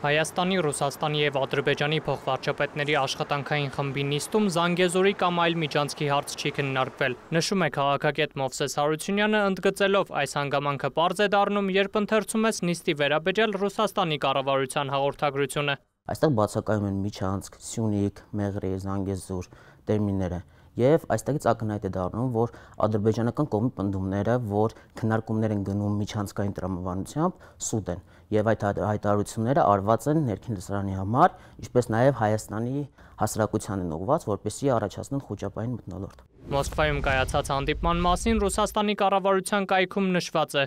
Հայաստանի, Ռուսաստանի եւ Ադրբեջանի փոխվարչապետների աշխատանքային խմբի նիստում Զանգեզուրի կամ այլ միջանցքի հարց չի քննարկվել։ Նշում է քաղաքագետ Մովսես Հարությունյանը, ընդգծելով այս հանգամանքը པարզ է դառնում, երբ ընթերցում ես նիստի վերաբերյալ Ռուսաստանի կառավարության հաղորդագրությունը։ Այստեղ բացակայում են միջանցք, Սյունիք, Մեղրի, Զանգեզուր տերմինները եւ այստեղից ակնհայտ է դառնում, որ ադրբեջանական կողմի պնդումները, որ քննարկումներ են գնում միջանցքային տրամաբանությամբ, սուտ են եւ այդ հա-, հայտարարությունները արված են ներքին լսարանի համար, ինչպես նաեւ Հայաստանի հասարակությանն ուղված, որպեսզի առաջացնեն խոճապային մթնոլորտ։ Մոսկվայում կայացած հանդիպման մասին Ռուսաստանի կառավարության կայքում նշված է.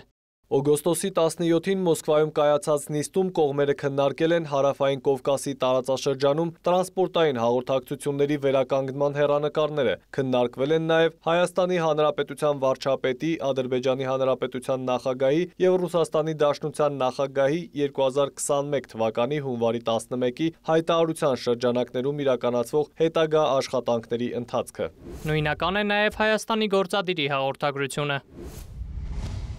Օգոստոսի 17-ին Մոսկվայում կայացած նիստում կողմերը քննարկել են Հարավային Կովկասի տարածաշրջանում տրանսպորտային հաղորդակցությունների վերականգնման հերանեկարները։ Քննարկվել են նաև Հայաստանի Հանրապետության վարչապետի, Ադրբեջանի Հանրապետության նախագահի եւ Ռուսաստանի Դաշնության նախագահի 2021 թվականի հունվարի 11-ի հայտարարության շրջանակներում իրականացվող հետագա աշխատանքների ընթացքը։ Նույնական է նաև Հայաստանի գործադիրի հաղորդագրությունը։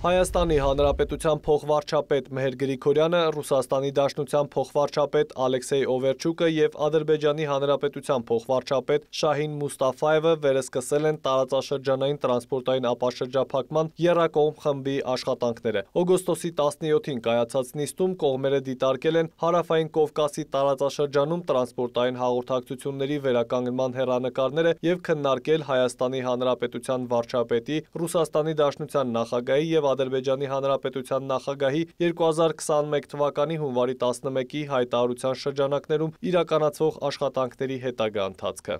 Հայաստանի Հանրապետության փոխվարչապետ Մեհր Գրիգորյանը, Ռուսաստանի Դաշնության փոխվարչապետ Ալեքսեյ Օվերչուկը եւ Ադրբեջանի Հանրապետության փոխվարչապետ Շահին Մուստաֆայևը վերսկսել են տարածաշրջանային տրանսպորտային ապաշրջափակման Եռակողմ խմբի աշխատանքները։ Օգոստոսի 17-ին կայացած նիստում կողմերը դիտարկել են Հարավային Կովկասի տարածաշրջանում տրանսպորտային հաղորդակցությունների վերականգնման հերանեկարները եւ քննարկել Հայաստանի Հանրապետության վարչապետի, Ռուսաստանի Դաշնության նախագահի եւ Ադրբեջանի Հանրապետության նախագահի 2021 թվականի հունվարի 11-ի հայտարարության շրջանակներում իրականացվող աշխատանքների հետագա ընթացքը։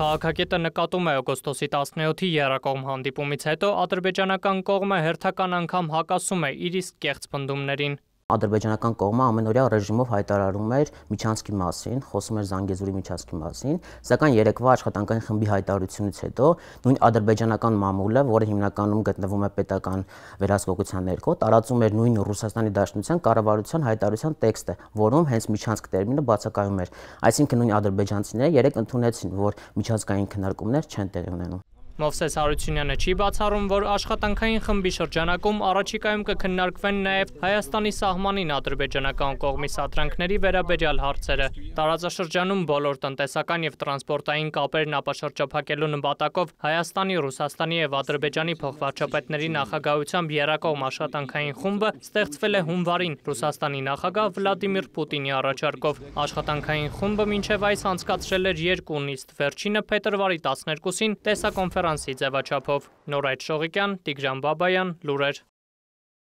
Քաղաքագետը նկատում է օգոստոսի 17-ի երակողմ հանդիպումից հետո ադրբեջանական կողմը հերթական անգամ հակասում է իր իսկ կեղծ բնդումներին ադրբեջանական կողմը ամենօրյա ռեժիմով հայտարարում էր միջանցքի մասին, խոսում էր Զանգեզուրի միջանցքի մասին, սակայն երեկվա աշխատանքային խմբի հայտարարությունից հետո նույն ադրբեջանական մամուլը, որը հիմնականում գտնվում է պետական վերահսկողության ներքո, տարածում էր նույն Ռուսաստանի Դաշնության կառավարության հայտարարության տեքստը, որում հենց միջանցք տերմինը բացակայում էր։ Այսինքն նույն ադրբեջանցիները երեք ընդունեցին, որ միջանցքային քննարկումներ չեն տեղի ունենում։ Մովսես Հարությունյանը չի բացառում, որ աշխատանքային խմբի շրջանակում առաջիկայում կքննարկվեն նաև Հայաստանի սահմանին ադրբեջանական կողմի սադրանքների վերաբերյալ հարցերը։ Տարածաշրջանում բոլոր տնտեսական եւ տրանսպորտային կապերն ապաշրջափակելու նպատակով Հայաստանի, Ռուսաստանի եւ Ադրբեջանի փոխվարչապետների նախագահությամբ երակողմ աշխատանքային խումբը ստեղծվել է հունվարին Ռուսաստանի նախագահ Վլադիմիր Պուտինի առաջարկով։ Աշխատանքային խումբը մինչև այս անցկացրել էր երկու նիստ, վերջինը փետրվարի 12-ին տեսակոնֆերանս Շարանցի ձևաչափով։ Նորայր Շողիկյան, Տիգրան Բաբայան, լուրեր։